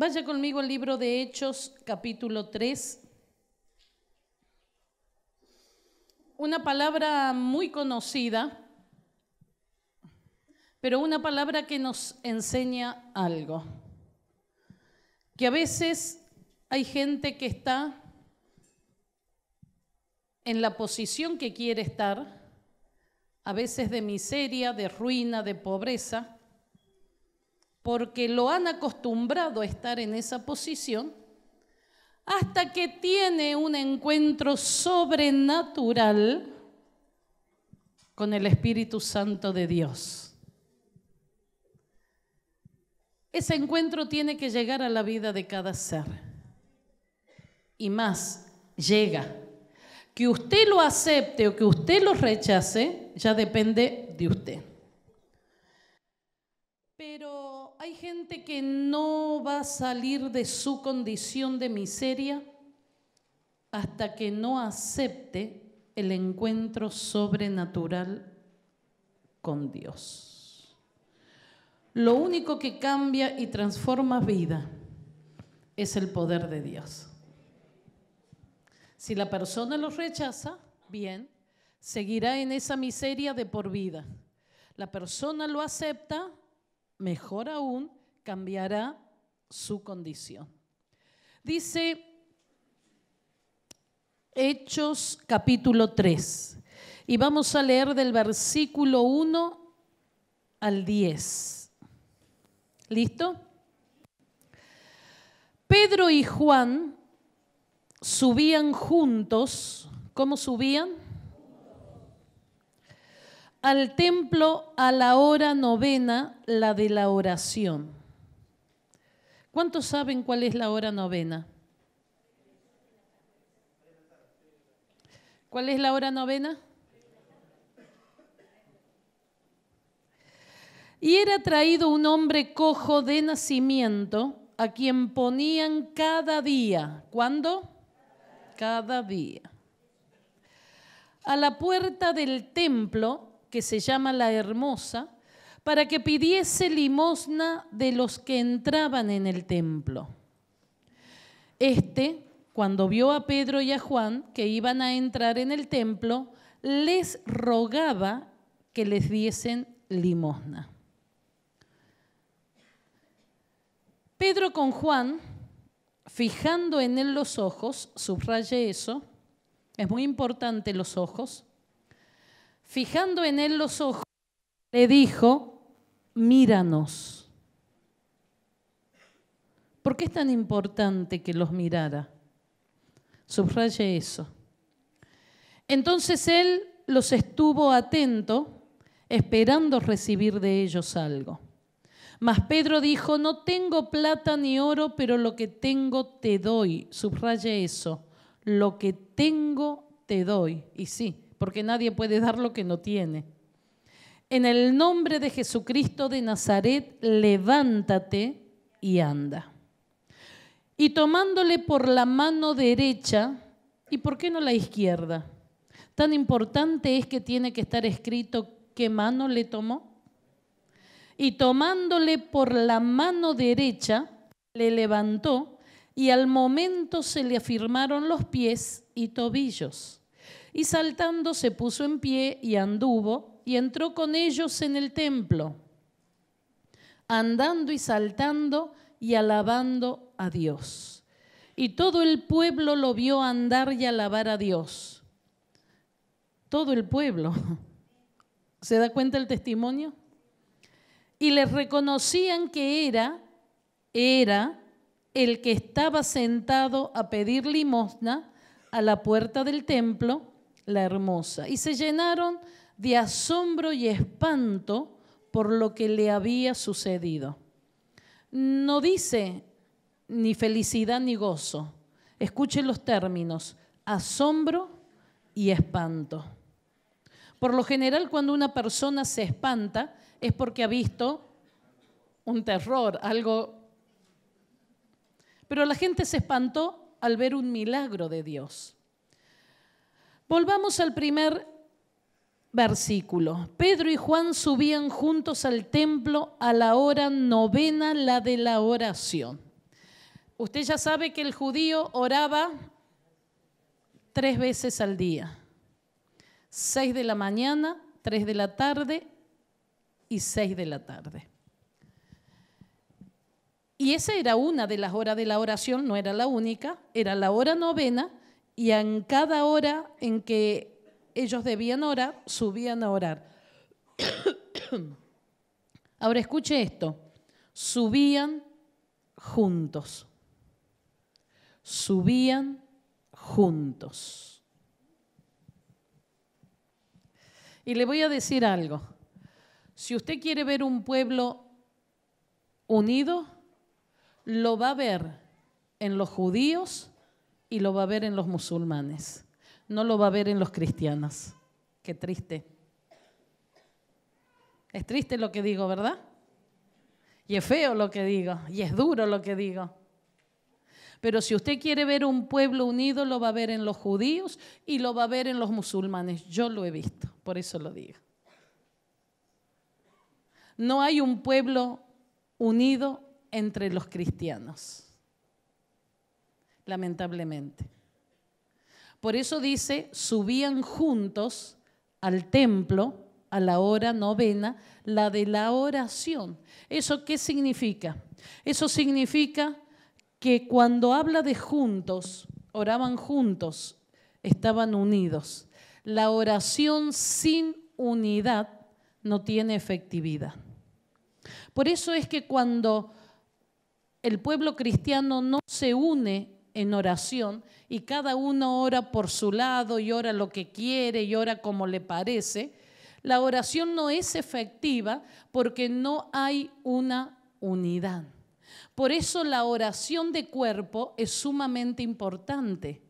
Vaya conmigo al libro de Hechos, capítulo 3. Una palabra muy conocida, pero una palabra que nos enseña algo. Que a veces hay gente que está en la posición que quiere estar, a veces de miseria, de ruina, de pobreza, porque lo han acostumbrado a estar en esa posición, hasta que tiene un encuentro sobrenatural con el Espíritu Santo de Dios. Ese encuentro tiene que llegar a la vida de cada ser. Y más, llega. Que usted lo acepte o que usted lo rechace, ya depende de usted. Pero hay gente que no va a salir de su condición de miseria hasta que no acepte el encuentro sobrenatural con Dios. Lo único que cambia y transforma vida es el poder de Dios. Si la persona lo rechaza, bien, seguirá en esa miseria de por vida. La persona lo acepta, mejor aún, cambiará su condición. Dice Hechos capítulo 3 y vamos a leer del versículo 1 al 10. ¿Listo? Pedro y Juan subían juntos. ¿Cómo subían? al templo a la hora novena, la de la oración. ¿Cuántos saben cuál es la hora novena? ¿Cuál es la hora novena? Y era traído un hombre cojo de nacimiento a quien ponían cada día. ¿Cuándo? Cada día. A la puerta del templo que se llama la Hermosa, para que pidiese limosna de los que entraban en el templo. Este, cuando vio a Pedro y a Juan que iban a entrar en el templo, les rogaba que les diesen limosna. Pedro con Juan, fijando en él los ojos, subraye eso, es muy importante los ojos, Fijando en él los ojos, le dijo, míranos. ¿Por qué es tan importante que los mirara? Subraye eso. Entonces él los estuvo atento, esperando recibir de ellos algo. Mas Pedro dijo, no tengo plata ni oro, pero lo que tengo te doy. Subraye eso, lo que tengo te doy. Y sí, porque nadie puede dar lo que no tiene. En el nombre de Jesucristo de Nazaret, levántate y anda. Y tomándole por la mano derecha, ¿y por qué no la izquierda? Tan importante es que tiene que estar escrito qué mano le tomó. Y tomándole por la mano derecha, le levantó y al momento se le afirmaron los pies y tobillos. Y saltando se puso en pie y anduvo y entró con ellos en el templo, andando y saltando y alabando a Dios. Y todo el pueblo lo vio andar y alabar a Dios. Todo el pueblo. ¿Se da cuenta el testimonio? Y les reconocían que era, era el que estaba sentado a pedir limosna a la puerta del templo la hermosa, y se llenaron de asombro y espanto por lo que le había sucedido. No dice ni felicidad ni gozo. Escuchen los términos, asombro y espanto. Por lo general, cuando una persona se espanta es porque ha visto un terror, algo... Pero la gente se espantó al ver un milagro de Dios. Volvamos al primer versículo. Pedro y Juan subían juntos al templo a la hora novena, la de la oración. Usted ya sabe que el judío oraba tres veces al día. Seis de la mañana, tres de la tarde y seis de la tarde. Y esa era una de las horas de la oración, no era la única, era la hora novena y en cada hora en que ellos debían orar, subían a orar. Ahora escuche esto, subían juntos, subían juntos. Y le voy a decir algo, si usted quiere ver un pueblo unido, lo va a ver en los judíos, y lo va a ver en los musulmanes, no lo va a ver en los cristianos. Qué triste. Es triste lo que digo, ¿verdad? Y es feo lo que digo, y es duro lo que digo. Pero si usted quiere ver un pueblo unido, lo va a ver en los judíos y lo va a ver en los musulmanes. Yo lo he visto, por eso lo digo. No hay un pueblo unido entre los cristianos lamentablemente. Por eso dice, subían juntos al templo a la hora novena, la de la oración. ¿Eso qué significa? Eso significa que cuando habla de juntos, oraban juntos, estaban unidos. La oración sin unidad no tiene efectividad. Por eso es que cuando el pueblo cristiano no se une en oración y cada uno ora por su lado y ora lo que quiere y ora como le parece, la oración no es efectiva porque no hay una unidad. Por eso la oración de cuerpo es sumamente importante.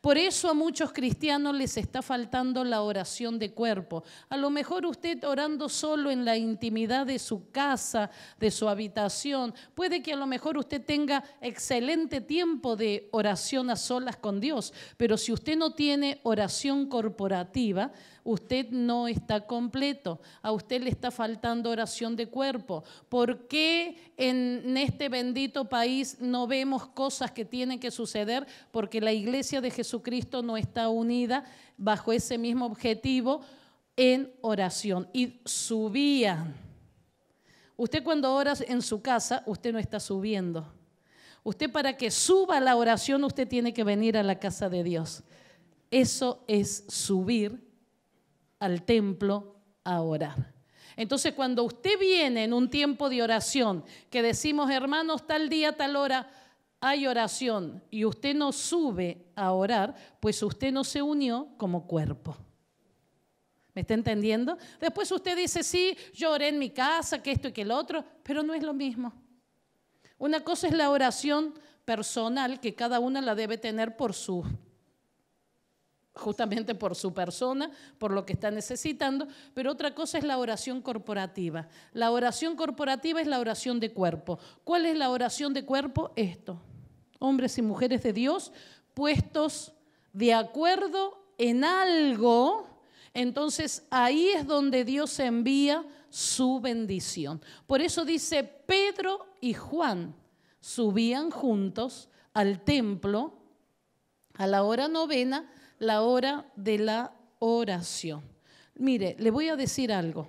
Por eso a muchos cristianos les está faltando la oración de cuerpo. A lo mejor usted orando solo en la intimidad de su casa, de su habitación, puede que a lo mejor usted tenga excelente tiempo de oración a solas con Dios, pero si usted no tiene oración corporativa, Usted no está completo, a usted le está faltando oración de cuerpo. ¿Por qué en este bendito país no vemos cosas que tienen que suceder? Porque la iglesia de Jesucristo no está unida bajo ese mismo objetivo en oración. Y subía. Usted cuando ora en su casa, usted no está subiendo. Usted para que suba la oración, usted tiene que venir a la casa de Dios. Eso es subir al templo a orar. Entonces, cuando usted viene en un tiempo de oración, que decimos, hermanos, tal día, tal hora, hay oración, y usted no sube a orar, pues usted no se unió como cuerpo. ¿Me está entendiendo? Después usted dice, sí, yo oré en mi casa, que esto y que el otro, pero no es lo mismo. Una cosa es la oración personal, que cada una la debe tener por su justamente por su persona, por lo que está necesitando, pero otra cosa es la oración corporativa. La oración corporativa es la oración de cuerpo. ¿Cuál es la oración de cuerpo? Esto. Hombres y mujeres de Dios puestos de acuerdo en algo, entonces ahí es donde Dios envía su bendición. Por eso dice Pedro y Juan subían juntos al templo a la hora novena la hora de la oración. Mire, le voy a decir algo.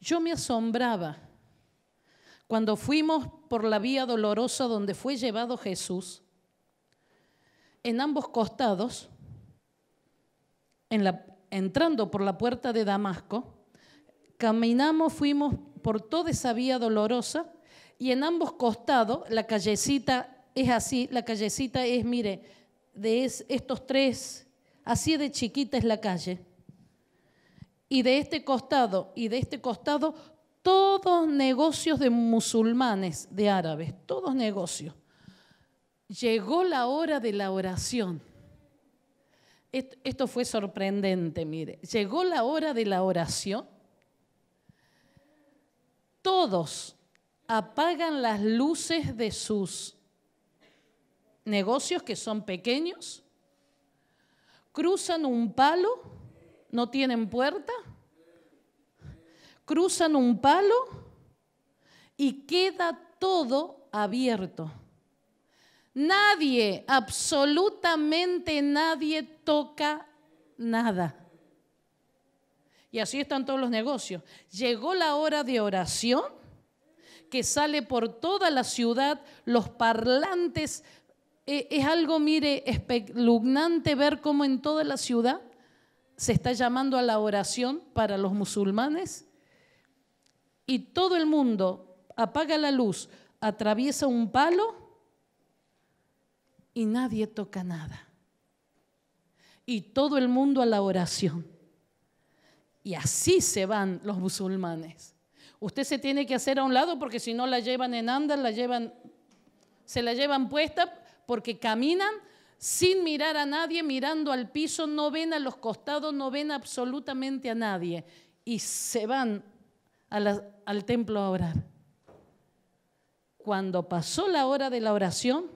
Yo me asombraba cuando fuimos por la vía dolorosa donde fue llevado Jesús, en ambos costados, en la, entrando por la puerta de Damasco, caminamos, fuimos por toda esa vía dolorosa y en ambos costados, la callecita es así, la callecita es, mire, de estos tres, así de chiquita es la calle. Y de este costado y de este costado, todos negocios de musulmanes, de árabes, todos negocios. Llegó la hora de la oración. esto fue sorprendente, mire. Llegó la hora de la oración. Todos apagan las luces de sus negocios que son pequeños, cruzan un palo, no tienen puerta, cruzan un palo y queda todo abierto. Nadie, absolutamente nadie toca nada. Y así están todos los negocios. Llegó la hora de oración que sale por toda la ciudad los parlantes eh, es algo, mire, espeluznante ver cómo en toda la ciudad se está llamando a la oración para los musulmanes y todo el mundo apaga la luz, atraviesa un palo y nadie toca nada. Y todo el mundo a la oración. Y así se van los musulmanes. Usted se tiene que hacer a un lado porque si no la llevan en andar, la llevan, se la llevan puesta porque caminan sin mirar a nadie, mirando al piso, no ven a los costados, no ven absolutamente a nadie y se van al templo a orar. Cuando pasó la hora de la oración,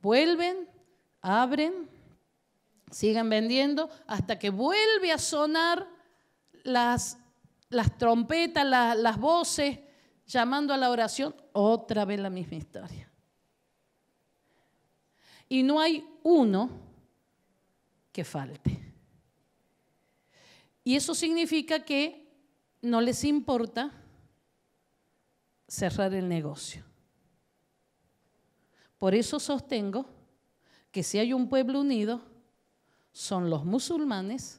vuelven, abren, sigan vendiendo hasta que vuelve a sonar las, trompetas, las voces llamando a la oración, otra vez la misma historia y no hay uno que falte. Y eso significa que no les importa cerrar el negocio. Por eso sostengo que si hay un pueblo unido, son los musulmanes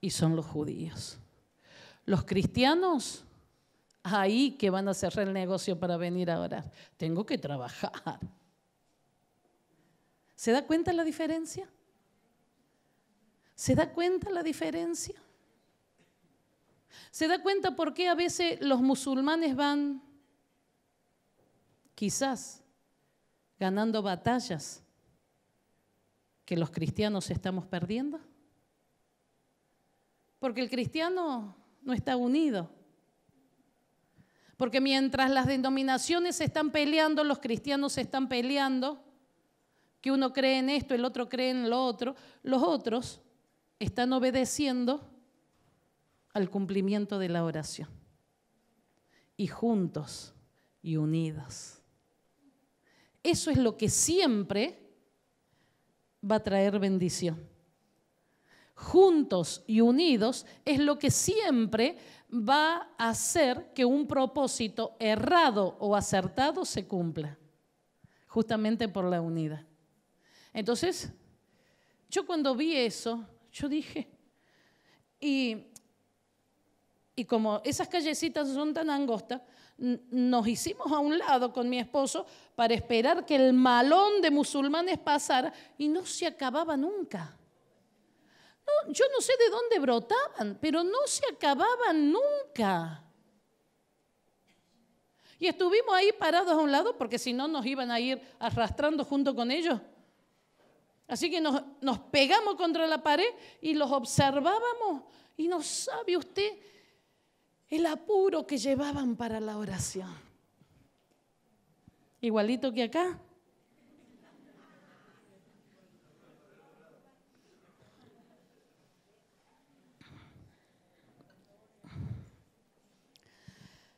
y son los judíos. Los cristianos, ahí que van a cerrar el negocio para venir a orar, tengo que trabajar. ¿Se da cuenta la diferencia? ¿Se da cuenta la diferencia? ¿Se da cuenta por qué a veces los musulmanes van, quizás, ganando batallas que los cristianos estamos perdiendo? Porque el cristiano no está unido. Porque mientras las denominaciones están peleando, los cristianos están peleando que uno cree en esto, el otro cree en lo otro, los otros están obedeciendo al cumplimiento de la oración. Y juntos y unidos. Eso es lo que siempre va a traer bendición. Juntos y unidos es lo que siempre va a hacer que un propósito errado o acertado se cumpla, justamente por la unidad. Entonces, yo cuando vi eso, yo dije, y, y como esas callecitas son tan angostas, nos hicimos a un lado con mi esposo para esperar que el malón de musulmanes pasara y no se acababa nunca. No, yo no sé de dónde brotaban, pero no se acababan nunca. Y estuvimos ahí parados a un lado porque si no nos iban a ir arrastrando junto con ellos. Así que nos, pegamos contra la pared y los observábamos y no sabe usted el apuro que llevaban para la oración. Igualito que acá.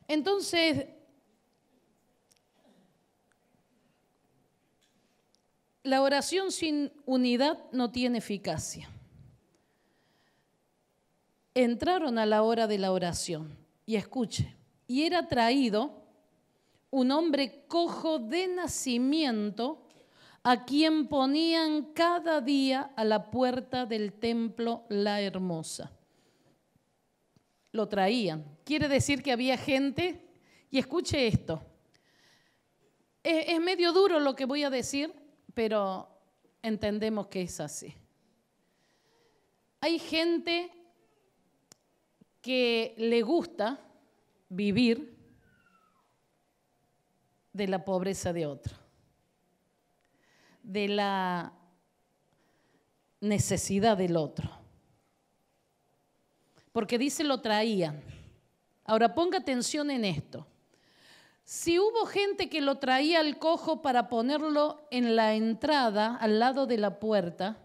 Entonces, la oración sin unidad no tiene eficacia. Entraron a la hora de la oración y escuche, y era traído un hombre cojo de nacimiento a quien ponían cada día a la puerta del templo la hermosa. Lo traían. Quiere decir que había gente, y escuche esto, e-, es, medio duro lo que voy a decir, pero entendemos que es así. Hay gente que le gusta vivir de la pobreza de otro, de la necesidad del otro. Porque dice lo traían. Ahora ponga atención en esto. Si hubo gente que lo traía al cojo para ponerlo en la entrada, al lado de la puerta,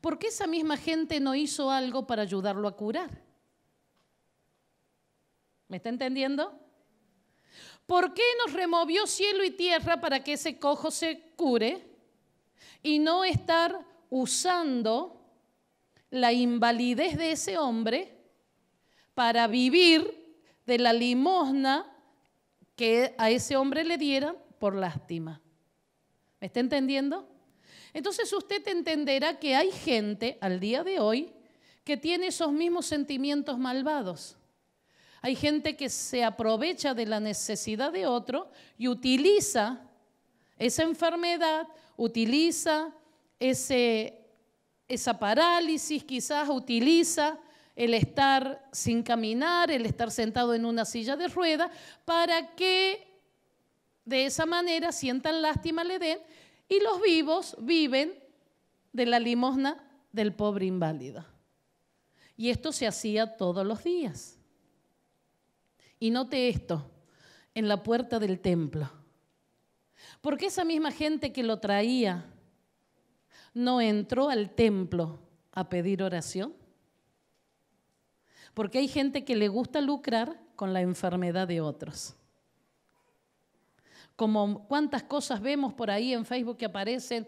¿por qué esa misma gente no hizo algo para ayudarlo a curar? ¿Me está entendiendo? ¿Por qué nos removió cielo y tierra para que ese cojo se cure y no estar usando la invalidez de ese hombre para vivir de la limosna que a ese hombre le dieran por lástima. ¿Me está entendiendo? Entonces usted entenderá que hay gente al día de hoy que tiene esos mismos sentimientos malvados. Hay gente que se aprovecha de la necesidad de otro y utiliza esa enfermedad, utiliza ese, esa parálisis, quizás utiliza el estar sin caminar, el estar sentado en una silla de rueda, para que de esa manera sientan lástima le den y los vivos viven de la limosna del pobre inválido. Y esto se hacía todos los días. Y note esto, en la puerta del templo. Porque esa misma gente que lo traía no entró al templo a pedir oración. Porque hay gente que le gusta lucrar con la enfermedad de otros. Como cuántas cosas vemos por ahí en Facebook que aparecen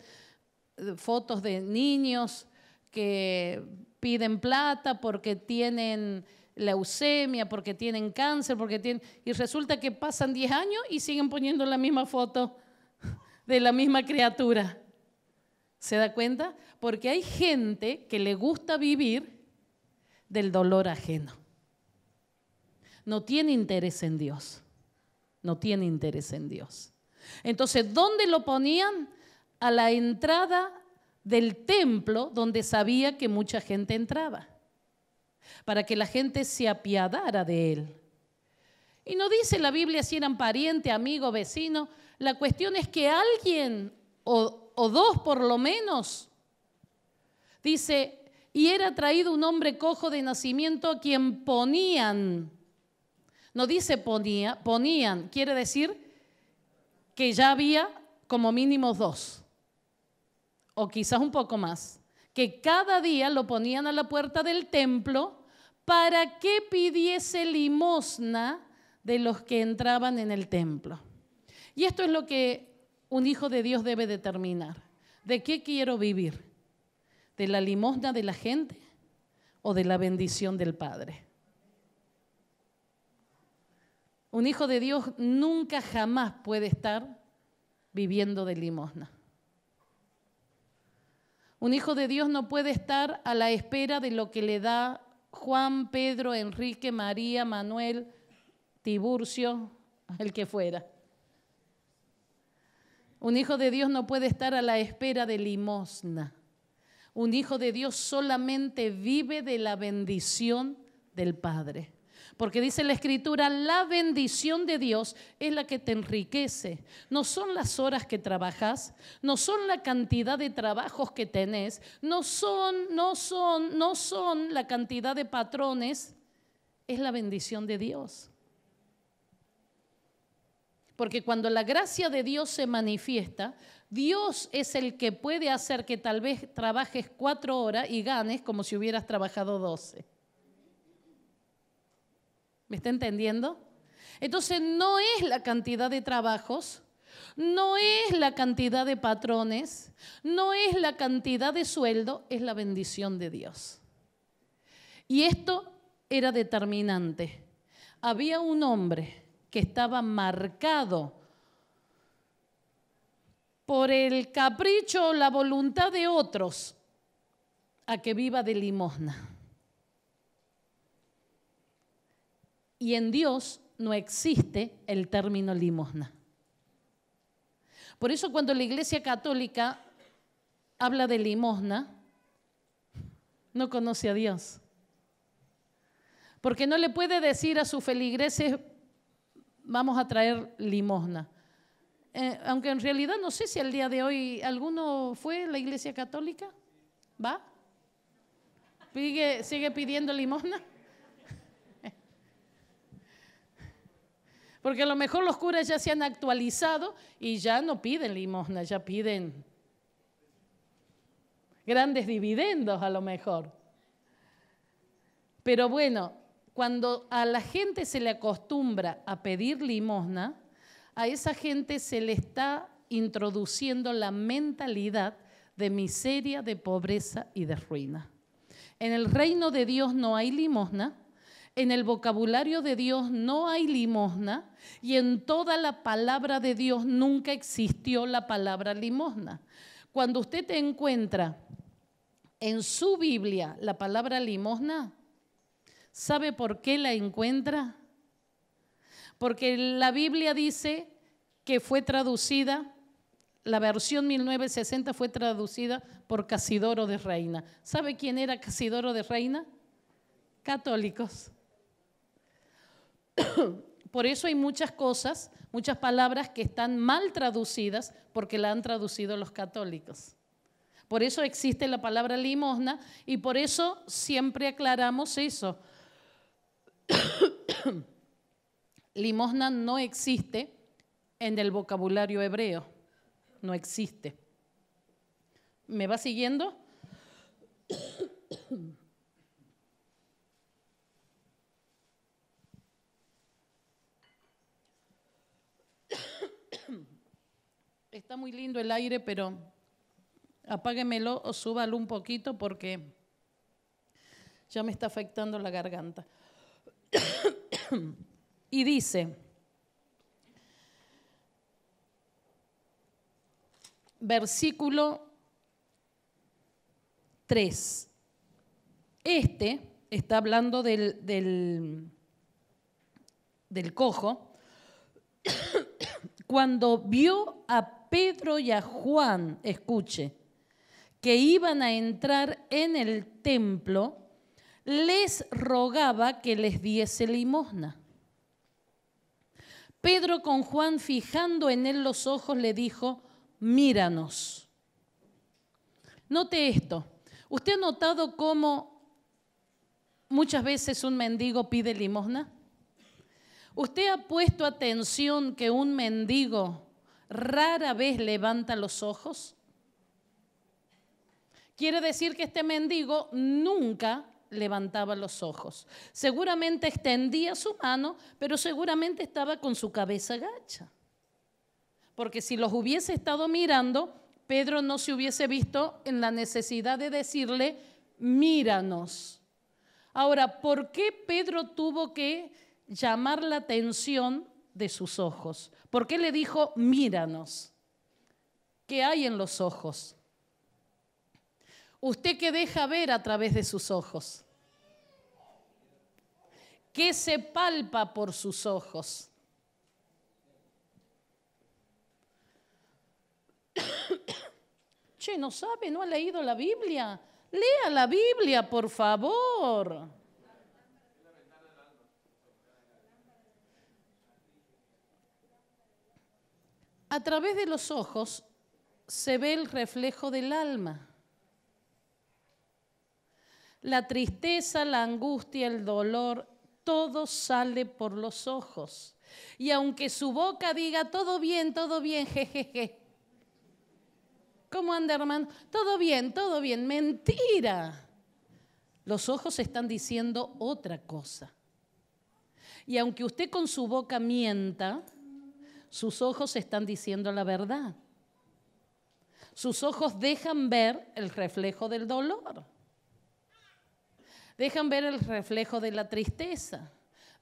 eh, fotos de niños que piden plata porque tienen leucemia, porque tienen cáncer, porque tienen... Y resulta que pasan 10 años y siguen poniendo la misma foto de la misma criatura. ¿Se da cuenta? Porque hay gente que le gusta vivir del dolor ajeno. No tiene interés en Dios. No tiene interés en Dios. Entonces, ¿dónde lo ponían? A la entrada del templo donde sabía que mucha gente entraba, para que la gente se apiadara de él. Y no dice la Biblia si eran pariente, amigo, vecino. La cuestión es que alguien, o, dos por lo menos, dice, y era traído un hombre cojo de nacimiento a quien ponían. No dice ponía, ponían, quiere decir que ya había como mínimo dos, o quizás un poco más, que cada día lo ponían a la puerta del templo para que pidiese limosna de los que entraban en el templo. Y esto es lo que un hijo de Dios debe determinar. ¿De qué quiero vivir? ¿De la limosna de la gente o de la bendición del Padre? Un hijo de Dios nunca jamás puede estar viviendo de limosna. Un hijo de Dios no puede estar a la espera de lo que le da Juan, Pedro, Enrique, María, Manuel, Tiburcio, el que fuera. Un hijo de Dios no puede estar a la espera de limosna. Un hijo de Dios solamente vive de la bendición del Padre. Porque dice la escritura, la bendición de Dios es la que te enriquece. No son las horas que trabajas, no son la cantidad de trabajos que tenés, no son, no son, no son la cantidad de patrones, es la bendición de Dios. Porque cuando la gracia de Dios se manifiesta, Dios es el que puede hacer que tal vez trabajes cuatro horas y ganes como si hubieras trabajado doce. ¿Me está entendiendo? Entonces no es la cantidad de trabajos, no es la cantidad de patrones, no es la cantidad de sueldo, es la bendición de Dios. Y esto era determinante. Había un hombre que estaba marcado por el capricho o la voluntad de otros a que viva de limosna. Y en Dios no existe el término limosna. Por eso cuando la Iglesia Católica habla de limosna, no conoce a Dios. Porque no le puede decir a sus feligreses, vamos a traer limosna. Eh, aunque en realidad no sé si al día de hoy alguno fue a la iglesia católica, ¿va? sigue pidiendo limosna? Porque a lo mejor los curas ya se han actualizado y ya no piden limosna, ya piden grandes dividendos a lo mejor. Pero bueno, cuando a la gente se le acostumbra a pedir limosna, a esa gente se le está introduciendo la mentalidad de miseria, de pobreza y de ruina. En el reino de Dios no hay limosna, en el vocabulario de Dios no hay limosna y en toda la palabra de Dios nunca existió la palabra limosna. Cuando usted te encuentra en su Biblia la palabra limosna, ¿sabe por qué la encuentra? porque la Biblia dice que fue traducida, la versión 1960 fue traducida por Casidoro de Reina. ¿Sabe quién era Casidoro de Reina? Católicos. Por eso hay muchas cosas, muchas palabras que están mal traducidas porque la han traducido los católicos. Por eso existe la palabra limosna y por eso siempre aclaramos eso. limosna no existe en el vocabulario hebreo, no existe. ¿Me va siguiendo? Está muy lindo el aire, pero apáguemelo o súbalo un poquito porque ya me está afectando la garganta y dice, versículo 3, este está hablando del, del, del cojo, cuando vio a Pedro y a Juan, escuche, que iban a entrar en el templo, les rogaba que les diese limosna. Pedro con Juan, fijando en él los ojos, le dijo, míranos. Note esto. ¿Usted ha notado cómo muchas veces un mendigo pide limosna? ¿Usted ha puesto atención que un mendigo rara vez levanta los ojos? Quiere decir que este mendigo nunca levantaba los ojos. Seguramente extendía su mano, pero seguramente estaba con su cabeza gacha. Porque si los hubiese estado mirando, Pedro no se hubiese visto en la necesidad de decirle, míranos. Ahora, ¿por qué Pedro tuvo que llamar la atención de sus ojos? ¿Por qué le dijo, míranos? ¿Qué hay en los ojos? ¿Usted qué deja ver a través de sus ojos? ¿Qué se palpa por sus ojos? che, no sabe, no ha leído la Biblia. Lea la Biblia, por favor. A través de los ojos se ve el reflejo del alma. La tristeza, la angustia, el dolor, todo sale por los ojos. Y aunque su boca diga, todo bien, todo bien, jejeje. como anderman, ¿Cómo anda, hermano? Todo bien, todo bien. Mentira. Los ojos están diciendo otra cosa. Y aunque usted con su boca mienta, sus ojos están diciendo la verdad. Sus ojos dejan ver el reflejo del dolor dejan ver el reflejo de la tristeza,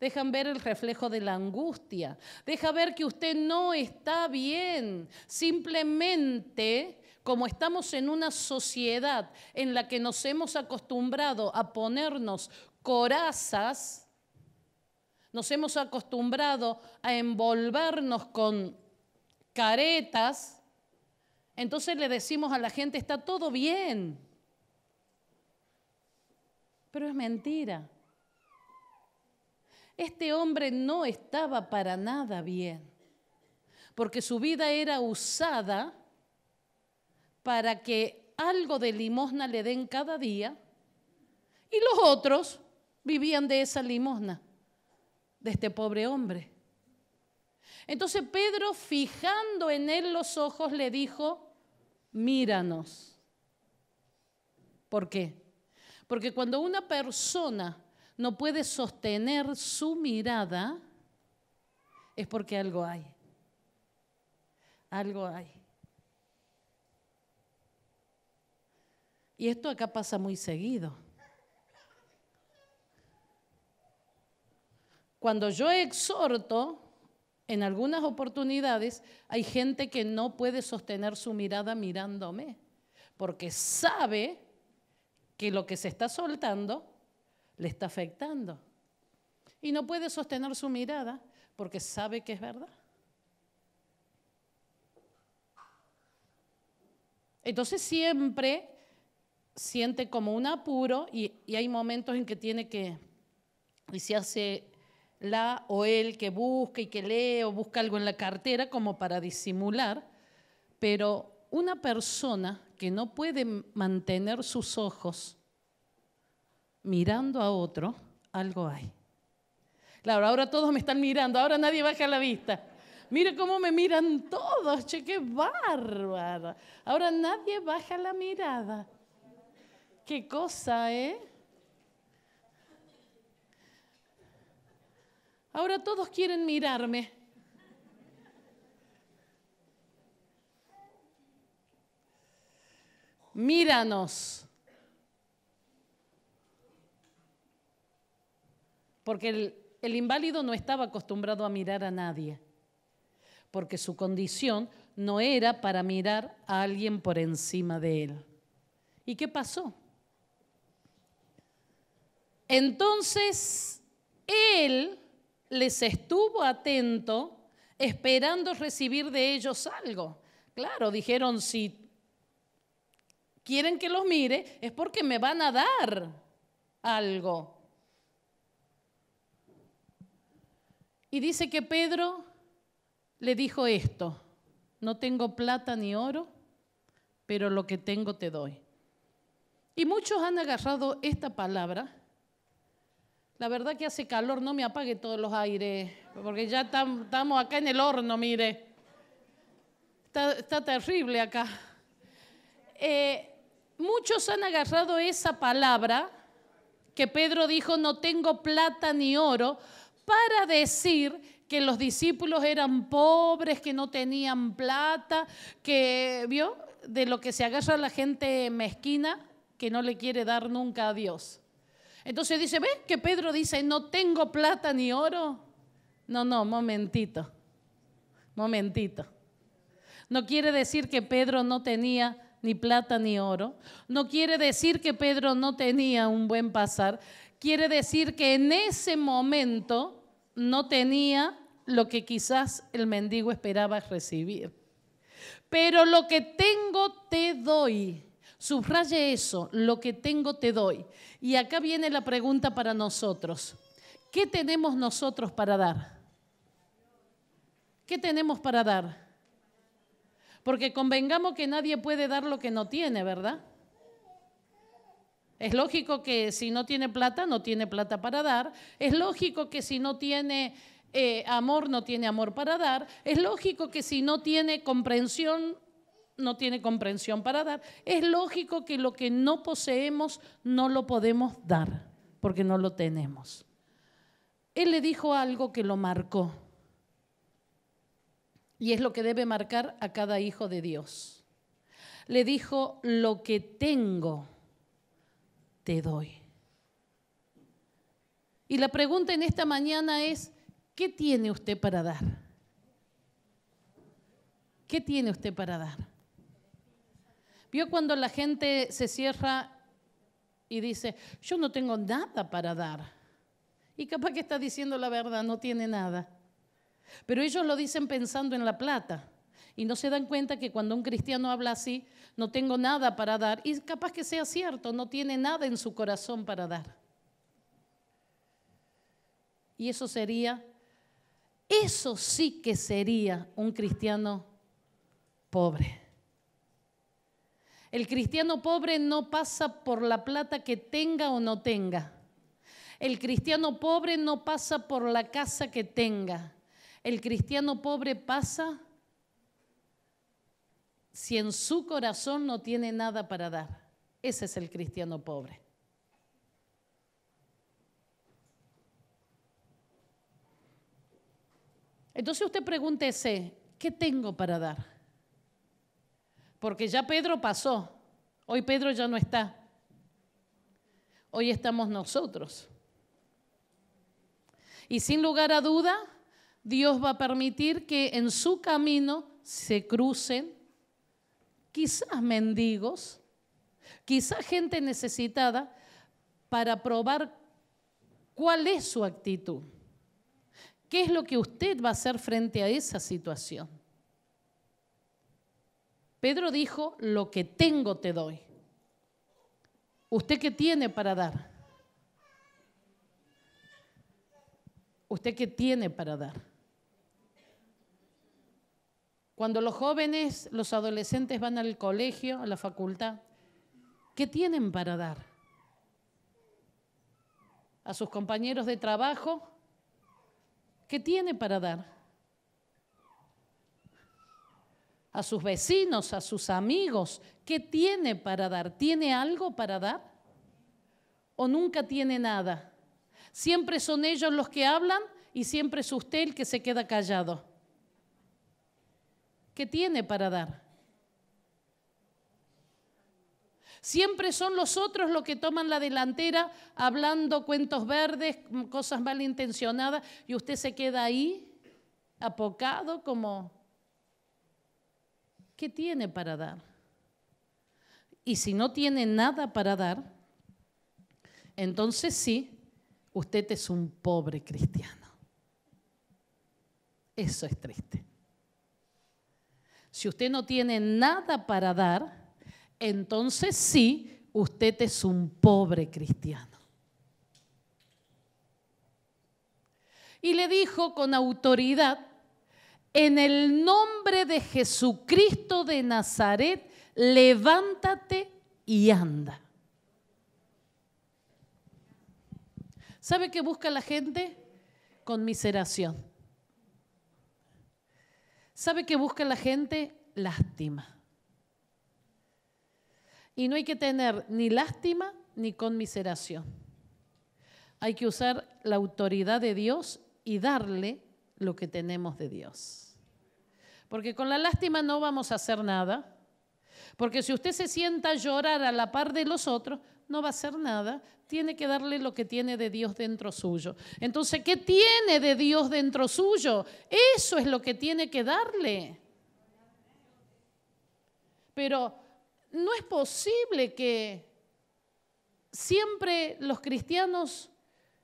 dejan ver el reflejo de la angustia, deja ver que usted no está bien, simplemente como estamos en una sociedad en la que nos hemos acostumbrado a ponernos corazas, nos hemos acostumbrado a envolvernos con caretas, entonces le decimos a la gente, está todo bien. Pero es mentira. Este hombre no estaba para nada bien, porque su vida era usada para que algo de limosna le den cada día y los otros vivían de esa limosna, de este pobre hombre. Entonces Pedro, fijando en él los ojos, le dijo, míranos. ¿Por qué? Porque cuando una persona no puede sostener su mirada, es porque algo hay. Algo hay. Y esto acá pasa muy seguido. Cuando yo exhorto, en algunas oportunidades hay gente que no puede sostener su mirada mirándome, porque sabe que lo que se está soltando le está afectando. Y no puede sostener su mirada porque sabe que es verdad. Entonces siempre siente como un apuro y, hay momentos en que tiene que, y se hace la o él que busca y que lee o busca algo en la cartera como para disimular, pero una persona que no puede mantener sus ojos mirando a otro, algo hay. Claro, ahora todos me están mirando, ahora nadie baja la vista. Mire cómo me miran todos, che, qué bárbaro. Ahora nadie baja la mirada. Qué cosa, ¿eh? Ahora todos quieren mirarme. míranos. Porque el, inválido no estaba acostumbrado a mirar a nadie, porque su condición no era para mirar a alguien por encima de él. ¿Y qué pasó? Entonces, él les estuvo atento esperando recibir de ellos algo. Claro, dijeron, si quieren que los mire, es porque me van a dar algo. Y dice que Pedro le dijo esto, no tengo plata ni oro, pero lo que tengo te doy. Y muchos han agarrado esta palabra. La verdad que hace calor, no me apague todos los aires, porque ya estamos acá en el horno, mire. Está, terrible acá. Eh, muchos han agarrado esa palabra que Pedro dijo, no tengo plata ni oro, para decir que los discípulos eran pobres, que no tenían plata, que, ¿vio? De lo que se agarra la gente mezquina, que no le quiere dar nunca a Dios. Entonces dice, ¿ves que Pedro dice, no tengo plata ni oro? No, no, momentito, momentito. No quiere decir que Pedro no tenía ni plata ni oro. No quiere decir que Pedro no tenía un buen pasar, quiere decir que en ese momento no tenía lo que quizás el mendigo esperaba recibir. Pero lo que tengo te doy. Subraye eso, lo que tengo te doy. Y acá viene la pregunta para nosotros. ¿Qué tenemos nosotros para dar? ¿Qué tenemos para dar? Porque convengamos que nadie puede dar lo que no tiene, ¿verdad? Es lógico que si no tiene plata, no tiene plata para dar. Es lógico que si no tiene eh, amor, no tiene amor para dar. Es lógico que si no tiene comprensión, no tiene comprensión para dar. Es lógico que lo que no poseemos, no lo podemos dar, porque no lo tenemos. Él le dijo algo que lo marcó y es lo que debe marcar a cada hijo de Dios. Le dijo, lo que tengo, te doy. Y la pregunta en esta mañana es, ¿qué tiene usted para dar? ¿Qué tiene usted para dar? Vio cuando la gente se cierra y dice, yo no tengo nada para dar. Y capaz que está diciendo la verdad, no tiene nada. Pero ellos lo dicen pensando en la plata. Y no se dan cuenta que cuando un cristiano habla así, no tengo nada para dar. Y capaz que sea cierto, no tiene nada en su corazón para dar. Y eso sería, eso sí que sería un cristiano pobre. El cristiano pobre no pasa por la plata que tenga o no tenga. El cristiano pobre no pasa por la casa que tenga. El cristiano pobre pasa si en su corazón no tiene nada para dar. Ese es el cristiano pobre. Entonces usted pregúntese, ¿qué tengo para dar? Porque ya Pedro pasó, hoy Pedro ya no está, hoy estamos nosotros. Y sin lugar a duda, Dios va a permitir que en su camino se crucen quizás mendigos, quizás gente necesitada, para probar cuál es su actitud. ¿Qué es lo que usted va a hacer frente a esa situación? Pedro dijo, lo que tengo te doy. ¿Usted qué tiene para dar? ¿Usted qué tiene para dar? Cuando los jóvenes, los adolescentes van al colegio, a la facultad, ¿qué tienen para dar? A sus compañeros de trabajo, ¿qué tiene para dar? a sus vecinos, a sus amigos. ¿Qué tiene para dar? ¿Tiene algo para dar? ¿O nunca tiene nada? Siempre son ellos los que hablan y siempre es usted el que se queda callado. ¿Qué tiene para dar. Siempre son los otros los que toman la delantera hablando cuentos verdes, cosas malintencionadas, y usted se queda ahí apocado como, ¿qué tiene para dar? Y si no tiene nada para dar, entonces sí, usted es un pobre cristiano. Eso es triste. Si usted no tiene nada para dar, entonces sí, usted es un pobre cristiano. Y le dijo con autoridad, en el nombre de Jesucristo de Nazaret, levántate y anda. ¿Sabe qué busca la gente? Conmiseración. ¿Sabe qué busca la gente? Lástima. Y no hay que tener ni lástima ni conmiseración. Hay que usar la autoridad de Dios y darle lo que tenemos de Dios. Porque con la lástima no vamos a hacer nada. Porque si usted se sienta a llorar a la par de los otros, no va a hacer nada, tiene que darle lo que tiene de Dios dentro suyo. Entonces, ¿qué tiene de Dios dentro suyo? Eso es lo que tiene que darle. Pero no es posible que siempre los cristianos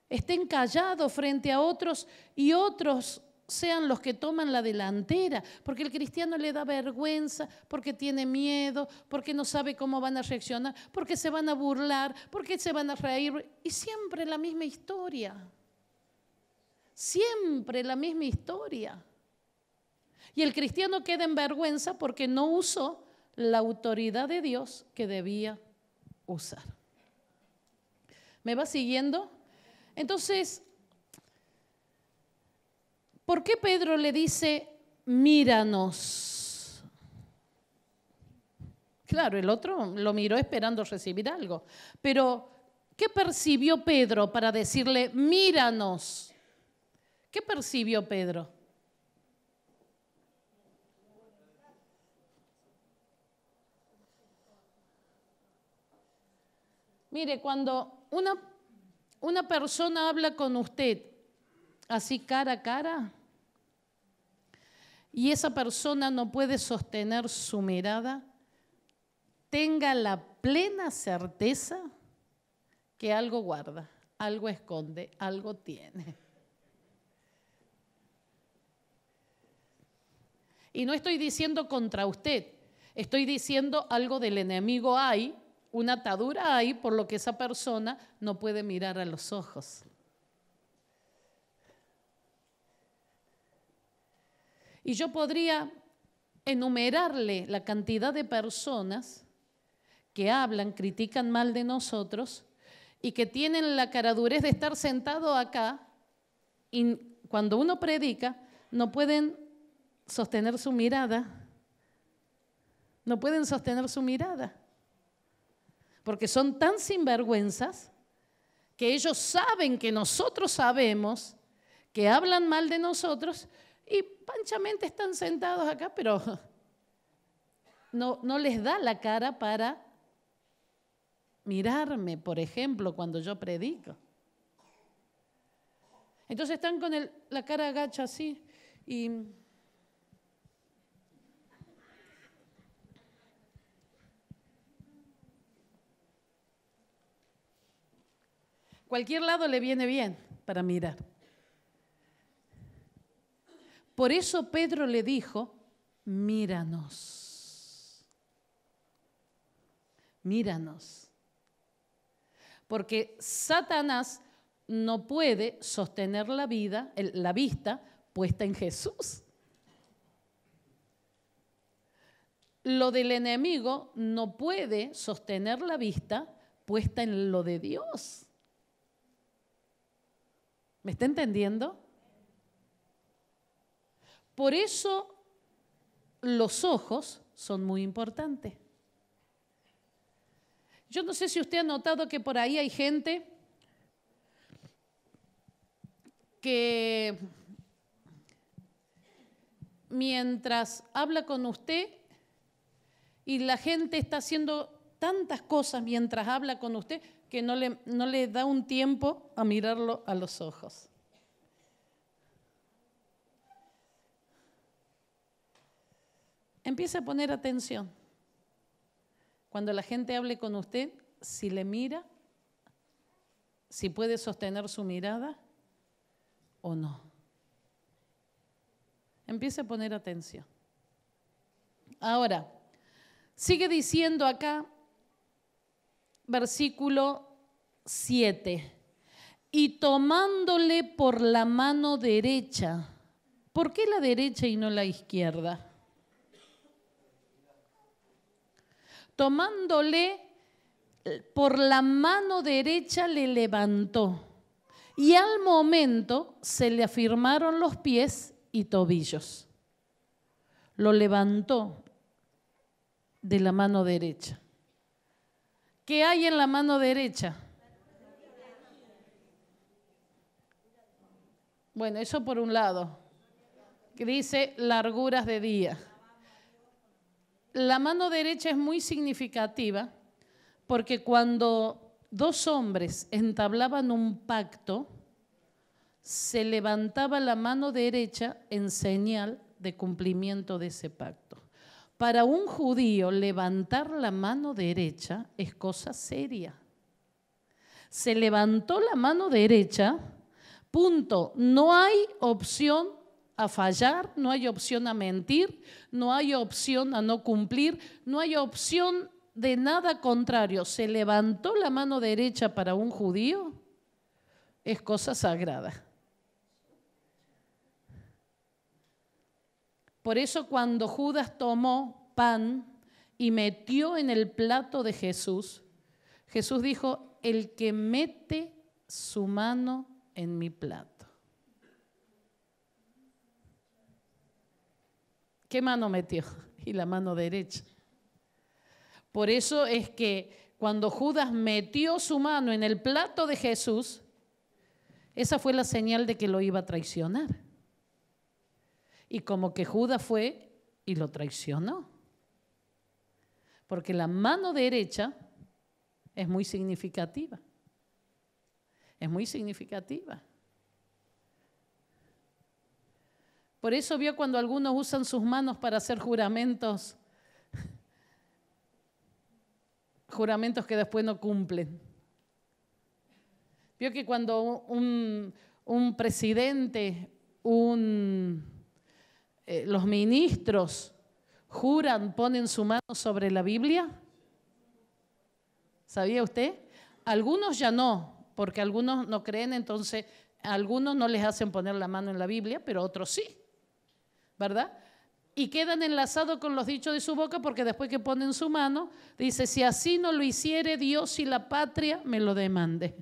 estén callados frente a otros y otros sean los que toman la delantera, porque el cristiano le da vergüenza, porque tiene miedo, porque no sabe cómo van a reaccionar, porque se van a burlar, porque se van a reír. Y siempre la misma historia. Siempre la misma historia. Y el cristiano queda en vergüenza porque no usó la autoridad de Dios que debía usar. ¿Me va siguiendo? Entonces, ¿Por qué Pedro le dice, míranos? Claro, el otro lo miró esperando recibir algo, pero ¿qué percibió Pedro para decirle, míranos? ¿Qué percibió Pedro? Mire, cuando una, una, persona habla con usted así cara a cara, y esa persona no puede sostener su mirada, tenga la plena certeza que algo guarda, algo esconde, algo tiene. Y no estoy diciendo contra usted, estoy diciendo algo del enemigo hay, una atadura hay, por lo que esa persona no puede mirar a los ojos. Y yo podría enumerarle la cantidad de personas que hablan, critican mal de nosotros y que tienen la caradurez de estar sentado acá y cuando uno predica no pueden sostener su mirada. No pueden sostener su mirada. Porque son tan sinvergüenzas que ellos saben que nosotros sabemos que hablan mal de nosotros y panchamente están sentados acá, pero no, les da la cara para mirarme, por ejemplo, cuando yo predico. Entonces están con la cara agacha así y... Cualquier lado le viene bien para mirar. Por eso Pedro le dijo, míranos, míranos. Porque Satanás no puede sostener la vida, la vista puesta en Jesús. Lo del enemigo no puede sostener la vista puesta en lo de Dios. ¿Me está entendiendo? Por eso los ojos son muy importantes. Yo no sé si usted ha notado que por ahí hay gente que mientras habla con usted y la gente está haciendo tantas cosas mientras habla con usted que no le, da un tiempo a mirarlo a los ojos. Empiece a poner atención. Cuando la gente hable con usted, si le mira, si puede sostener su mirada o no. Empiece a poner atención. Ahora, sigue diciendo acá, versículo 7, y tomándole por la mano derecha, ¿por qué la derecha y no la izquierda? tomándole eh, por la mano derecha le levantó y al momento se le afirmaron los pies y tobillos. Lo levantó de la mano derecha. ¿Qué hay en la mano derecha? Bueno, eso por un lado. Dice larguras de día la mano derecha es muy significativa porque cuando dos hombres entablaban un pacto, se levantaba la mano derecha en señal de cumplimiento de ese pacto. Para un judío levantar la mano derecha es cosa seria. Se levantó la mano derecha, punto, no hay opción a fallar, no hay opción a mentir, no hay opción a no cumplir, no hay opción de nada contrario. Se levantó la mano derecha para un judío, es cosa sagrada. Por eso cuando Judas tomó pan y metió en el plato de Jesús, Jesús dijo, el que mete su mano en mi plato. ¿Qué mano metió? Y la mano derecha. Por eso es que cuando Judas metió su mano en el plato de Jesús, esa fue la señal de que lo iba a traicionar. Y como que Judas fue y lo traicionó. Porque la mano derecha es muy significativa. Es muy significativa. Por eso vio cuando algunos usan sus manos para hacer juramentos, juramentos que después no cumplen. Vio que cuando un, presidente, un, eh, los ministros juran, ponen su mano sobre la Biblia. ¿Sabía usted? Algunos ya no, porque algunos no creen, entonces algunos no les hacen poner la mano en la Biblia, pero otros sí. ¿verdad? Y quedan enlazados con los dichos de su boca porque después que ponen su mano, dice, si así no lo hiciere Dios y la patria, me lo demande.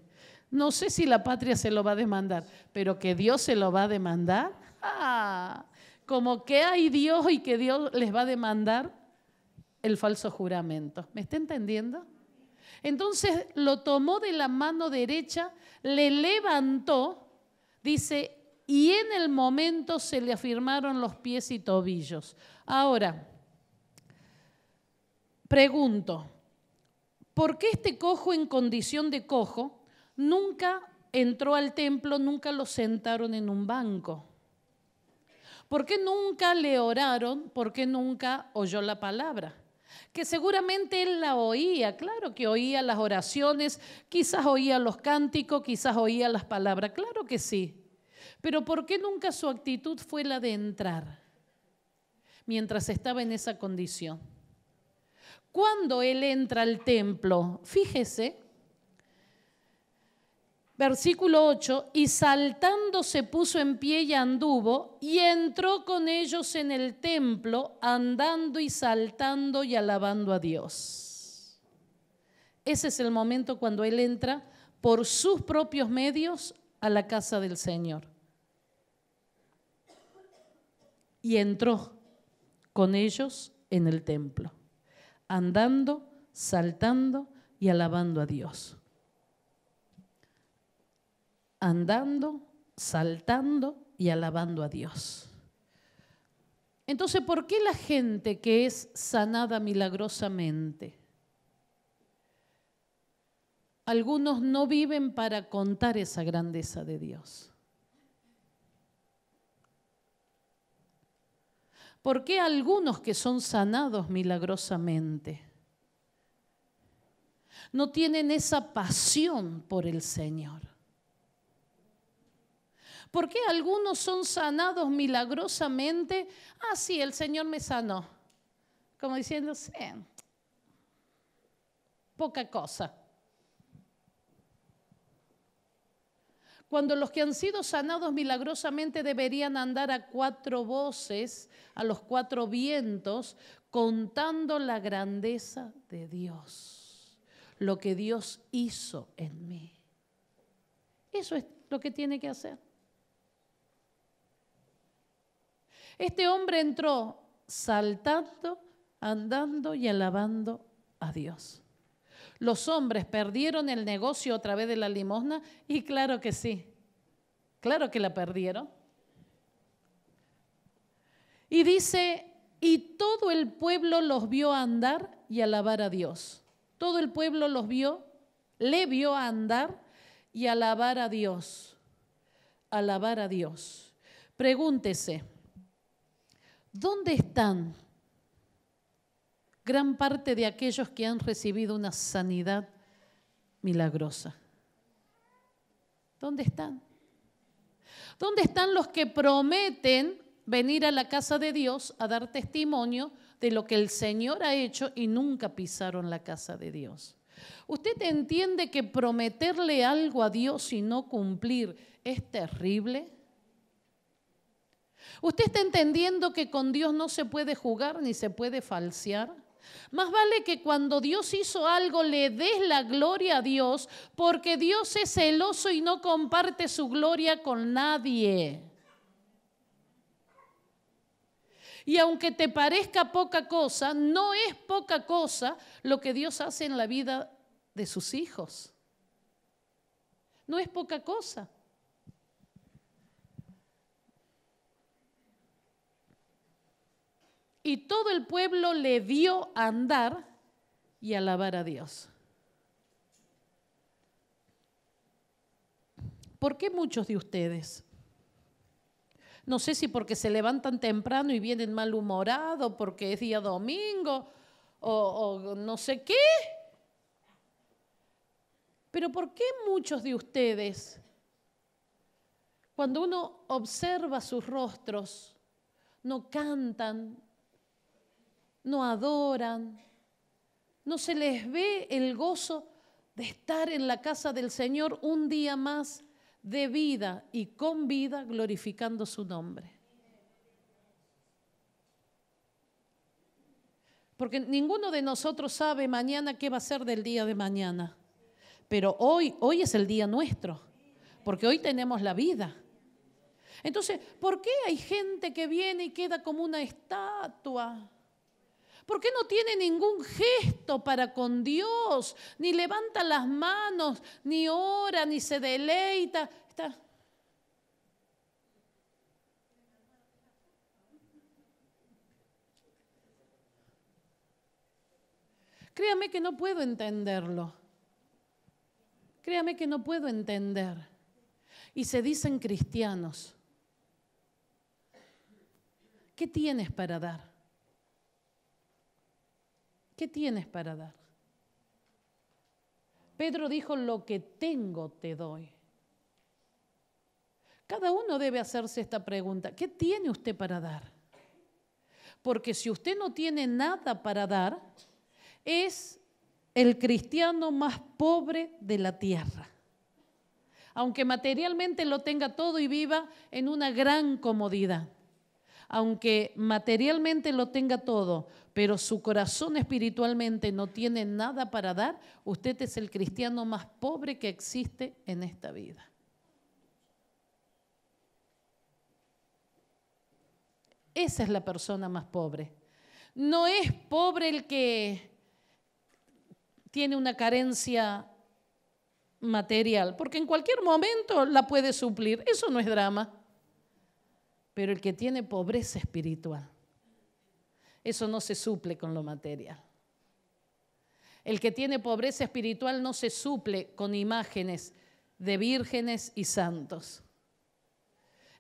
No sé si la patria se lo va a demandar, pero que Dios se lo va a demandar. ¡Ah! Como que hay Dios y que Dios les va a demandar el falso juramento. ¿Me está entendiendo? Entonces lo tomó de la mano derecha, le levantó, dice, y en el momento se le afirmaron los pies y tobillos. Ahora, pregunto, ¿por qué este cojo en condición de cojo nunca entró al templo, nunca lo sentaron en un banco? ¿Por qué nunca le oraron? ¿Por qué nunca oyó la palabra? Que seguramente él la oía, claro que oía las oraciones, quizás oía los cánticos, quizás oía las palabras, claro que sí. Pero ¿por qué nunca su actitud fue la de entrar mientras estaba en esa condición? Cuando él entra al templo, fíjese, versículo 8, y saltando se puso en pie y anduvo, y entró con ellos en el templo, andando y saltando y alabando a Dios. Ese es el momento cuando él entra por sus propios medios a la casa del Señor y entró con ellos en el templo, andando, saltando y alabando a Dios. Andando, saltando y alabando a Dios. Entonces, ¿por qué la gente que es sanada milagrosamente? Algunos no viven para contar esa grandeza de Dios. ¿Por qué algunos que son sanados milagrosamente no tienen esa pasión por el Señor? ¿Por qué algunos son sanados milagrosamente? Ah, sí, el Señor me sanó. Como diciendo, sí, poca cosa. Cuando los que han sido sanados milagrosamente deberían andar a cuatro voces, a los cuatro vientos, contando la grandeza de Dios, lo que Dios hizo en mí. Eso es lo que tiene que hacer. Este hombre entró saltando, andando y alabando a Dios. Los hombres perdieron el negocio a través de la limosna y claro que sí, claro que la perdieron. Y dice, y todo el pueblo los vio andar y alabar a Dios. Todo el pueblo los vio, le vio andar y alabar a Dios. Alabar a Dios. Pregúntese, ¿dónde están gran parte de aquellos que han recibido una sanidad milagrosa. ¿Dónde están? ¿Dónde están los que prometen venir a la casa de Dios a dar testimonio de lo que el Señor ha hecho y nunca pisaron la casa de Dios? ¿Usted entiende que prometerle algo a Dios y no cumplir es terrible? ¿Usted está entendiendo que con Dios no se puede jugar ni se puede falsear? Más vale que cuando Dios hizo algo le des la gloria a Dios, porque Dios es celoso y no comparte su gloria con nadie. Y aunque te parezca poca cosa, no es poca cosa lo que Dios hace en la vida de sus hijos. No es poca cosa. y todo el pueblo le vio andar y alabar a Dios. ¿Por qué muchos de ustedes? No sé si porque se levantan temprano y vienen malhumorados, porque es día domingo, o, o no sé qué. Pero ¿por qué muchos de ustedes, cuando uno observa sus rostros, no cantan, no adoran, no se les ve el gozo de estar en la casa del Señor un día más de vida y con vida glorificando su nombre. Porque ninguno de nosotros sabe mañana qué va a ser del día de mañana. Pero hoy, hoy es el día nuestro, porque hoy tenemos la vida. Entonces, ¿por qué hay gente que viene y queda como una estatua? ¿Por qué no tiene ningún gesto para con Dios? Ni levanta las manos, ni ora, ni se deleita. Está. Créame que no puedo entenderlo. Créame que no puedo entender. Y se dicen cristianos. ¿Qué tienes para dar? ¿Qué tienes para dar? Pedro dijo, lo que tengo te doy. Cada uno debe hacerse esta pregunta, ¿qué tiene usted para dar? Porque si usted no tiene nada para dar, es el cristiano más pobre de la tierra. Aunque materialmente lo tenga todo y viva en una gran comodidad. Aunque materialmente lo tenga todo, pero su corazón espiritualmente no tiene nada para dar, usted es el cristiano más pobre que existe en esta vida. Esa es la persona más pobre. No es pobre el que tiene una carencia material, porque en cualquier momento la puede suplir. Eso no es drama. Pero el que tiene pobreza espiritual eso no se suple con lo material. El que tiene pobreza espiritual no se suple con imágenes de vírgenes y santos.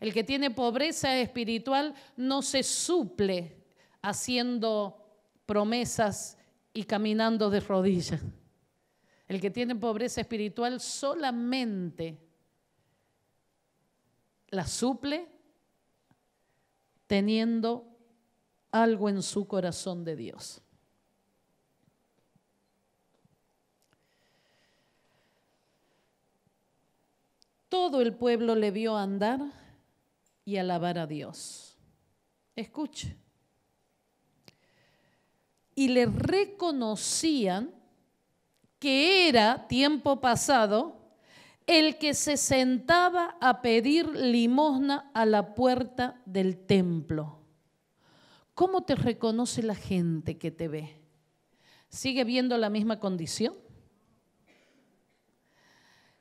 El que tiene pobreza espiritual no se suple haciendo promesas y caminando de rodillas. El que tiene pobreza espiritual solamente la suple teniendo algo en su corazón de Dios. Todo el pueblo le vio andar y alabar a Dios. Escuche. Y le reconocían que era tiempo pasado el que se sentaba a pedir limosna a la puerta del templo. ¿Cómo te reconoce la gente que te ve? ¿Sigue viendo la misma condición?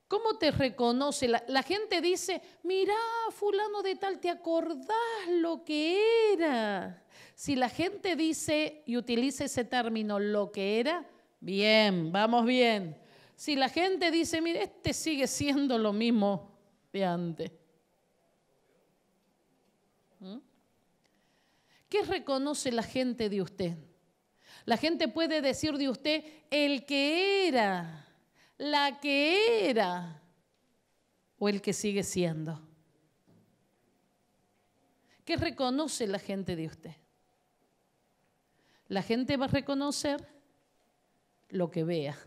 ¿Cómo te reconoce? La, gente dice, mirá, fulano de tal, ¿te acordás lo que era? Si la gente dice y utiliza ese término, lo que era, bien, vamos bien. Si la gente dice, mira, este sigue siendo lo mismo de antes. ¿Qué reconoce la gente de usted? La gente puede decir de usted el que era, la que era o el que sigue siendo. ¿Qué reconoce la gente de usted? La gente va a reconocer lo que vea.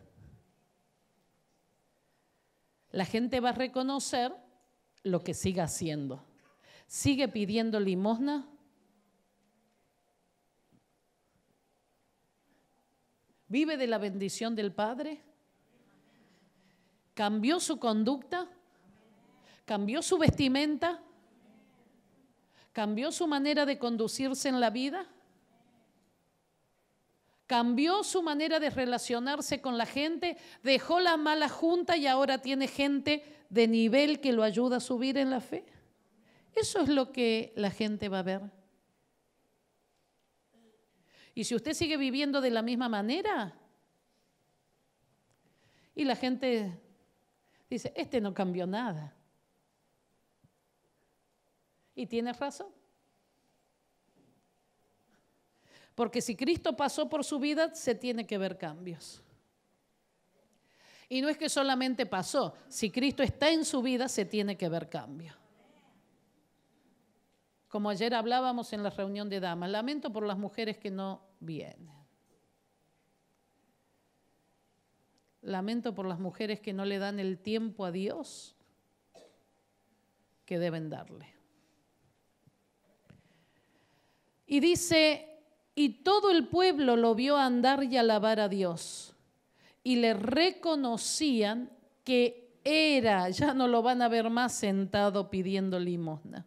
La gente va a reconocer lo que siga haciendo. ¿Sigue pidiendo limosna? ¿Vive de la bendición del Padre? ¿Cambió su conducta? ¿Cambió su vestimenta? ¿Cambió su manera de conducirse en la vida? cambió su manera de relacionarse con la gente, dejó la mala junta y ahora tiene gente de nivel que lo ayuda a subir en la fe. Eso es lo que la gente va a ver. Y si usted sigue viviendo de la misma manera, y la gente dice, este no cambió nada. Y tiene razón. Porque si Cristo pasó por su vida, se tiene que ver cambios. Y no es que solamente pasó, si Cristo está en su vida, se tiene que ver cambios como ayer hablábamos en la reunión de damas. Lamento por las mujeres que no vienen. Lamento por las mujeres que no le dan el tiempo a Dios que deben darle. Y dice, y todo el pueblo lo vio andar y alabar a Dios. Y le reconocían que era, ya no lo van a ver más sentado pidiendo limosna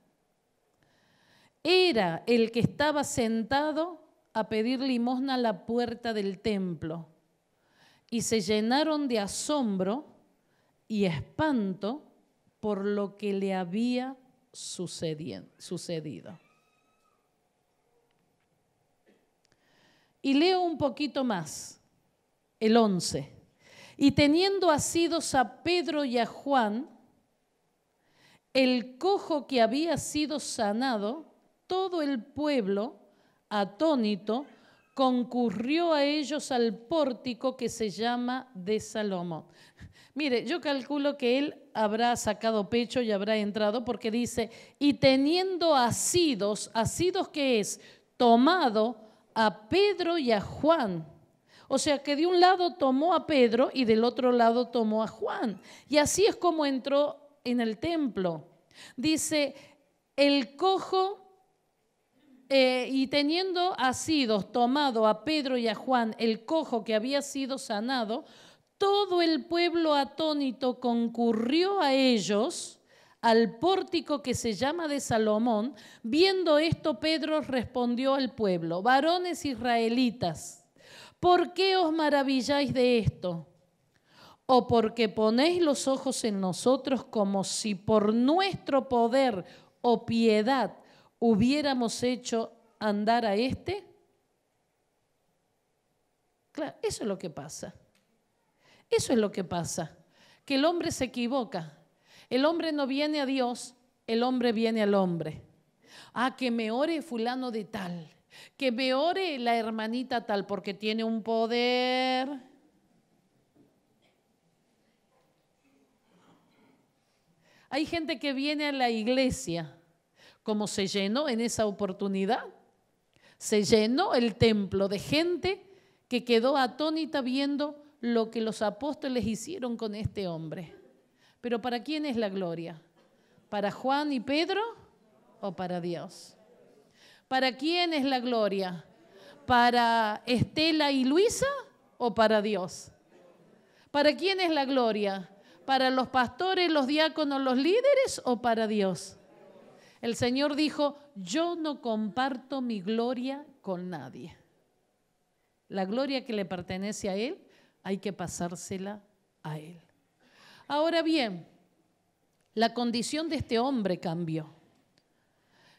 era el que estaba sentado a pedir limosna a la puerta del templo. Y se llenaron de asombro y espanto por lo que le había sucedido. Y leo un poquito más, el 11. Y teniendo asidos a Pedro y a Juan, el cojo que había sido sanado, todo el pueblo, atónito, concurrió a ellos al pórtico que se llama de Salomón. Mire, yo calculo que él habrá sacado pecho y habrá entrado porque dice, y teniendo asidos, asidos que es, tomado a Pedro y a Juan. O sea que de un lado tomó a Pedro y del otro lado tomó a Juan. Y así es como entró en el templo. Dice, el cojo eh, y teniendo asidos, tomado a Pedro y a Juan, el cojo que había sido sanado, todo el pueblo atónito concurrió a ellos al pórtico que se llama de Salomón. Viendo esto, Pedro respondió al pueblo, varones israelitas, ¿por qué os maravilláis de esto? ¿O porque ponéis los ojos en nosotros como si por nuestro poder o piedad hubiéramos hecho andar a este? Claro, eso es lo que pasa. Eso es lo que pasa, que el hombre se equivoca. El hombre no viene a Dios, el hombre viene al hombre. Ah, que me ore fulano de tal, que me ore la hermanita tal porque tiene un poder. Hay gente que viene a la iglesia como se llenó en esa oportunidad. Se llenó el templo de gente que quedó atónita viendo lo que los apóstoles hicieron con este hombre. Pero ¿para quién es la gloria? ¿Para Juan y Pedro o para Dios? ¿Para quién es la gloria? ¿Para Estela y Luisa o para Dios? ¿Para quién es la gloria? ¿Para los pastores, los diáconos, los líderes o para Dios? El Señor dijo, yo no comparto mi gloria con nadie. La gloria que le pertenece a Él, hay que pasársela a Él. Ahora bien, la condición de este hombre cambió.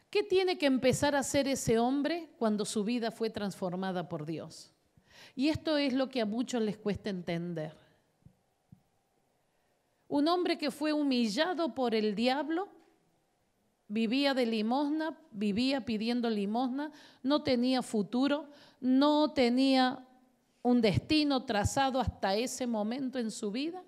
¿Qué tiene que empezar a hacer ese hombre cuando su vida fue transformada por Dios? Y esto es lo que a muchos les cuesta entender. Un hombre que fue humillado por el diablo vivía de limosna, vivía pidiendo limosna, no tenía futuro, no tenía un destino trazado hasta ese momento en su vida.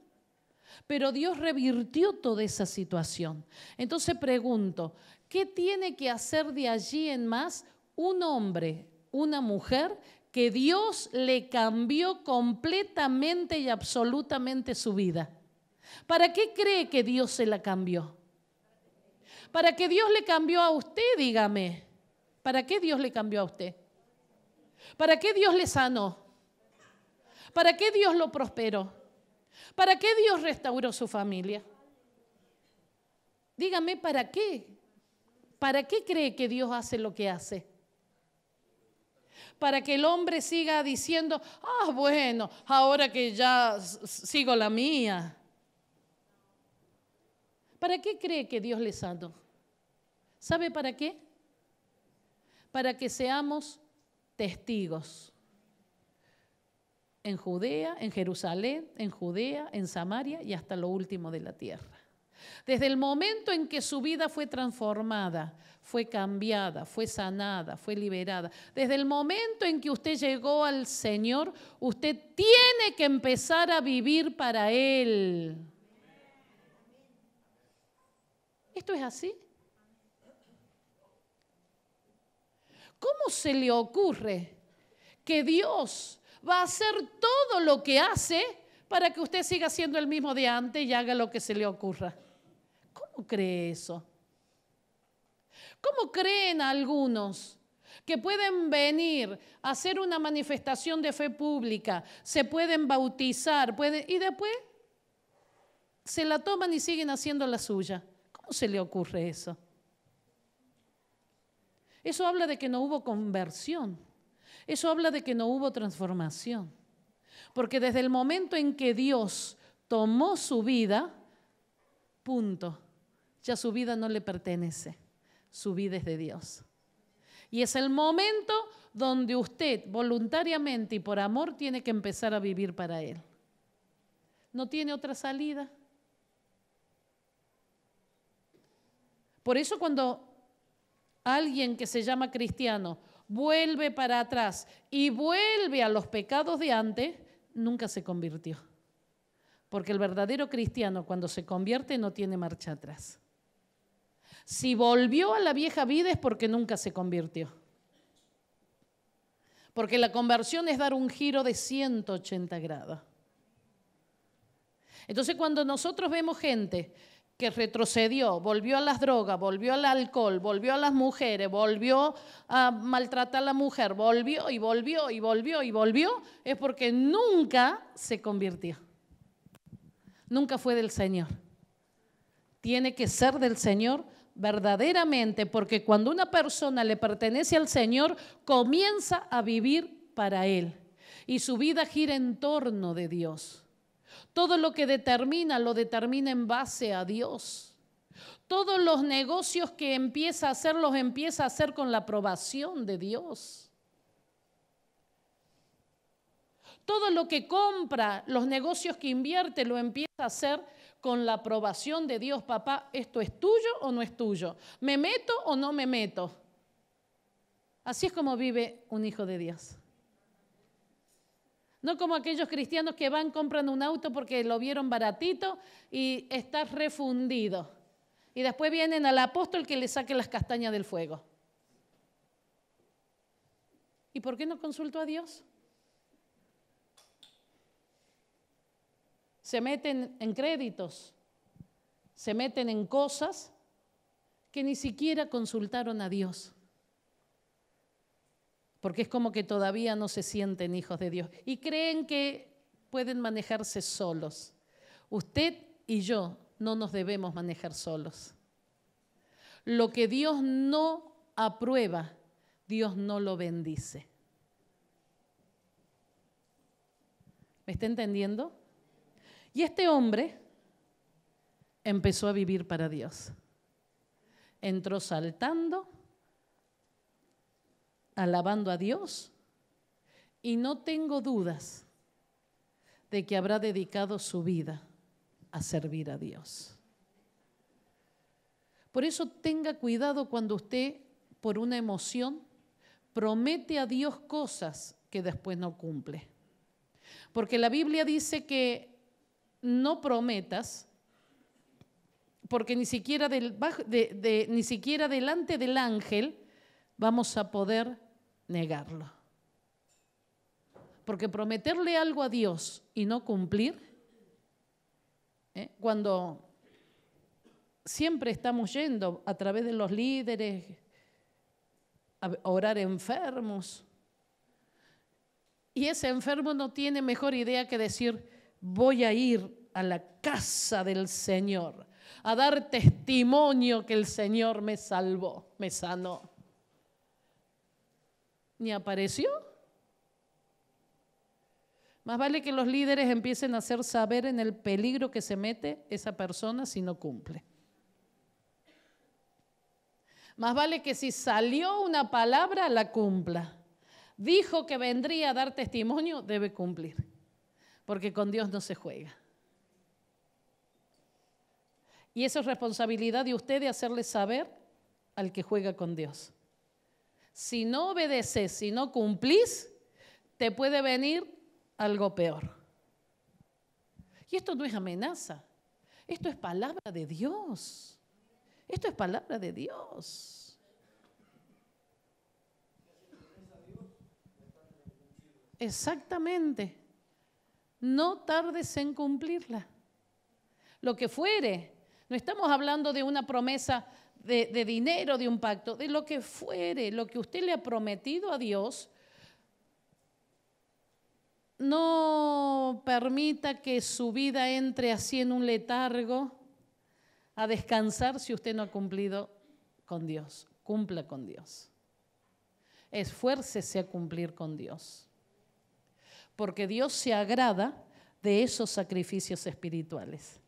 Pero Dios revirtió toda esa situación. Entonces pregunto, ¿qué tiene que hacer de allí en más un hombre, una mujer que Dios le cambió completamente y absolutamente su vida? ¿Para qué cree que Dios se la cambió? ¿Para qué Dios le cambió a usted? Dígame. ¿Para qué Dios le cambió a usted? ¿Para qué Dios le sanó? ¿Para qué Dios lo prosperó? ¿Para qué Dios restauró su familia? Dígame, ¿para qué? ¿Para qué cree que Dios hace lo que hace? Para que el hombre siga diciendo, ah, bueno, ahora que ya sigo la mía, ¿Para qué cree que Dios le sanó? ¿Sabe para qué? Para que seamos testigos. En Judea, en Jerusalén, en Judea, en Samaria y hasta lo último de la tierra. Desde el momento en que su vida fue transformada, fue cambiada, fue sanada, fue liberada, desde el momento en que usted llegó al Señor, usted tiene que empezar a vivir para Él. ¿Esto es así? ¿Cómo se le ocurre que Dios va a hacer todo lo que hace para que usted siga siendo el mismo de antes y haga lo que se le ocurra? ¿Cómo cree eso? ¿Cómo creen algunos que pueden venir a hacer una manifestación de fe pública, se pueden bautizar, y después se la toman y siguen haciendo la suya? se le ocurre eso? Eso habla de que no hubo conversión. Eso habla de que no hubo transformación. Porque desde el momento en que Dios tomó su vida, punto, ya su vida no le pertenece. Su vida es de Dios. Y es el momento donde usted voluntariamente y por amor tiene que empezar a vivir para Él. No tiene otra salida. Por eso cuando alguien que se llama cristiano vuelve para atrás y vuelve a los pecados de antes, nunca se convirtió. Porque el verdadero cristiano cuando se convierte no tiene marcha atrás. Si volvió a la vieja vida es porque nunca se convirtió. Porque la conversión es dar un giro de 180 grados. Entonces cuando nosotros vemos gente que retrocedió, volvió a las drogas, volvió al alcohol, volvió a las mujeres, volvió a maltratar a la mujer, volvió y volvió y volvió y volvió, es porque nunca se convirtió. Nunca fue del Señor. Tiene que ser del Señor verdaderamente, porque cuando una persona le pertenece al Señor, comienza a vivir para Él y su vida gira en torno de Dios. Todo lo que determina lo determina en base a Dios. Todos los negocios que empieza a hacer los empieza a hacer con la aprobación de Dios. Todo lo que compra, los negocios que invierte, lo empieza a hacer con la aprobación de Dios. Papá, ¿esto es tuyo o no es tuyo? ¿Me meto o no me meto? Así es como vive un hijo de Dios. No como aquellos cristianos que van, compran un auto porque lo vieron baratito y está refundido. Y después vienen al apóstol que le saque las castañas del fuego. ¿Y por qué no consultó a Dios? Se meten en créditos, se meten en cosas que ni siquiera consultaron a Dios porque es como que todavía no se sienten hijos de Dios y creen que pueden manejarse solos. Usted y yo no nos debemos manejar solos. Lo que Dios no aprueba, Dios no lo bendice. ¿Me está entendiendo? Y este hombre empezó a vivir para Dios. Entró saltando, alabando a Dios. Y no tengo dudas de que habrá dedicado su vida a servir a Dios. Por eso tenga cuidado cuando usted, por una emoción, promete a Dios cosas que después no cumple. Porque la Biblia dice que no prometas, porque ni siquiera, del, ni siquiera delante del ángel vamos a poder negarlo. Porque prometerle algo a Dios y no cumplir, ¿eh? cuando siempre estamos yendo a través de los líderes a orar enfermos, y ese enfermo no tiene mejor idea que decir, voy a ir a la casa del Señor, a dar testimonio que el Señor me salvó, me sanó apareció. Más vale que los líderes empiecen a hacer saber en el peligro que se mete esa persona si no cumple. Más vale que si salió una palabra, la cumpla. Dijo que vendría a dar testimonio, debe cumplir. Porque con Dios no se juega. Y eso es responsabilidad de usted de hacerle saber al que juega con Dios si no obedeces, si no cumplís, te puede venir algo peor. Y esto no es amenaza, esto es palabra de Dios. Esto es palabra de Dios. Exactamente. No tardes en cumplirla. Lo que fuere. No estamos hablando de una promesa de, dinero, de un pacto, de lo que fuere, lo que usted le ha prometido a Dios, no permita que su vida entre así en un letargo a descansar si usted no ha cumplido con Dios. Cumpla con Dios. Esfuércese a cumplir con Dios. Porque Dios se agrada de esos sacrificios espirituales.